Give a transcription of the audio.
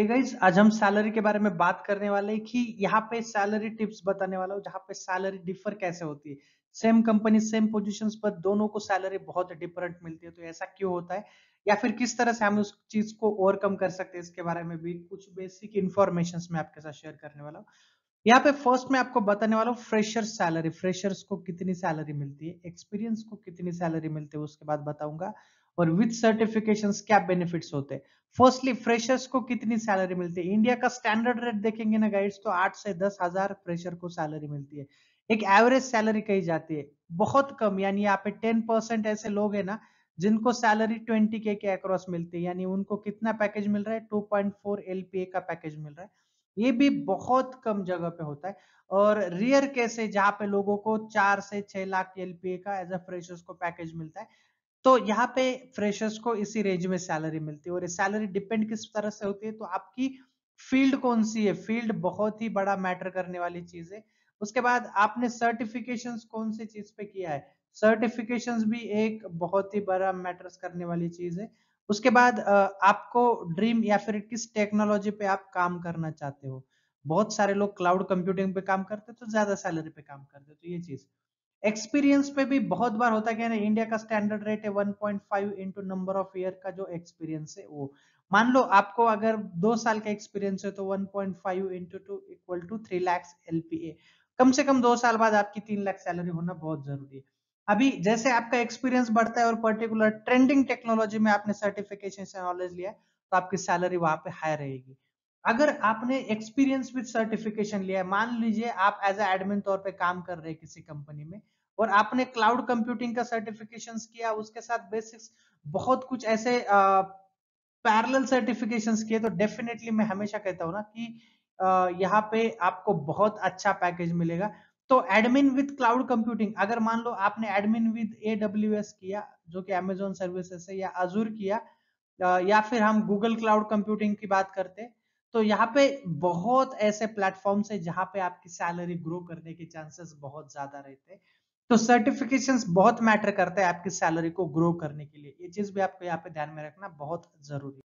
hey आज हम salary के बारे में बात करने वाले हैं कि यहाँ पे सैलरी टिप्स बताने वाला हूँ जहाँ पे सैलरी डिफर कैसे होती है सेम कंपनी सेम पोजीशन पर दोनों को सैलरी बहुत डिफरेंट मिलती है तो ऐसा क्यों होता है या फिर किस तरह से हम उस चीज को ओवरकम कर सकते हैं इसके बारे में भी कुछ बेसिक इन्फॉर्मेशन मैं आपके साथ शेयर करने वाला हूँ यहाँ पे फर्स्ट मैं आपको बताने वाला हूँ फ्रेशर सैलरी फ्रेशर्स को कितनी सैलरी मिलती है एक्सपीरियंस को कितनी सैलरी मिलती है उसके बाद बताऊंगा और विथ सर्टिफिकेशन क्या बेनिफिट्स होते हैं फर्स्टली फ्रेशर्स को कितनी सैलरी मिलती है इंडिया का स्टैंडर्ड रेट देखेंगे ना गाइड्स तो आठ से दस हजार फ्रेशर को सैलरी मिलती है एक एवरेज सैलरी कही जाती है बहुत कम यानी यहाँ पे टेन परसेंट ऐसे लोग है ना जिनको सैलरी ट्वेंटी के के अक्रॉस मिलती है यानी उनको कितना पैकेज मिल रहा है टू पॉइंट फोर एलपीए का पैकेज मिल रहा है ये भी बहुत कम जगह पे होता है और रियर केस है जहाँ पे लोगों को चार से छह लाख एलपीए का एज अ फ्रेशर्स को पैकेज मिलता है तो यहाँ पे फ्रेशर्स को इसी रेंज में सैलरी मिलती है और सैलरी डिपेंड किस तरह से होती है तो आपकी फील्ड कौन सी है फील्ड बहुत ही बड़ा मैटर करने वाली चीज है उसके बाद आपने सर्टिफिकेशन कौन सी चीज पे किया है सर्टिफिकेशंस भी एक बहुत ही बड़ा मैटर्स करने वाली चीज है उसके बाद आपको ड्रीम या फिर किस टेक्नोलॉजी पे आप काम करना चाहते हो बहुत सारे लोग क्लाउड कंप्यूटिंग पे काम करते हैं तो ज्यादा सैलरी पे काम करते हैं तो ये चीज़ एक्सपीरियंस पे भी बहुत बार होता है कि इंडिया का स्टैंडर्ड रेट है 1.5 point into number of year का जो एक्सपीरियंस है वो मान लो आपको अगर दो साल का एक्सपीरियंस है तो 1.5 point five into two equal to three lakhs LPA कम से कम दो साल बाद आपकी तीन लाख सैलरी होना बहुत जरूरी है अभी जैसे आपका एक्सपीरियंस बढ़ता है और पर्टिकुलर ट्रेंडिंग टेक्नोलॉजी में आपने सर्टिफिकेशन से नॉलेज लिया तो आपकी सैलरी वहां पे हाई रहेगी अगर आपने एक्सपीरियंस विद सर्टिफिकेशन लिया है मान लीजिए आप एज ए एडमिन तौर पे काम कर रहे हैं किसी कंपनी में और आपने क्लाउड कंप्यूटिंग का सर्टिफिकेशन किया उसके साथ बेसिक्स बहुत कुछ ऐसे पैरेलल सर्टिफिकेशन किए तो डेफिनेटली मैं हमेशा कहता हूँ ना कि यहाँ पे आपको बहुत अच्छा पैकेज मिलेगा तो एडमिन विद क्लाउड कंप्यूटिंग अगर मान लो आपने एडमिन विद ए किया जो कि अमेजोन सर्विसेस है या अजूर किया या फिर हम गूगल क्लाउड कंप्यूटिंग की बात करते हैं तो यहाँ पे बहुत ऐसे प्लेटफॉर्म्स है जहां पे आपकी सैलरी ग्रो करने के चांसेस बहुत ज्यादा रहते हैं तो सर्टिफिकेशन बहुत मैटर करते हैं आपकी सैलरी को ग्रो करने के लिए ये चीज भी आपको यहाँ पे ध्यान में रखना बहुत जरूरी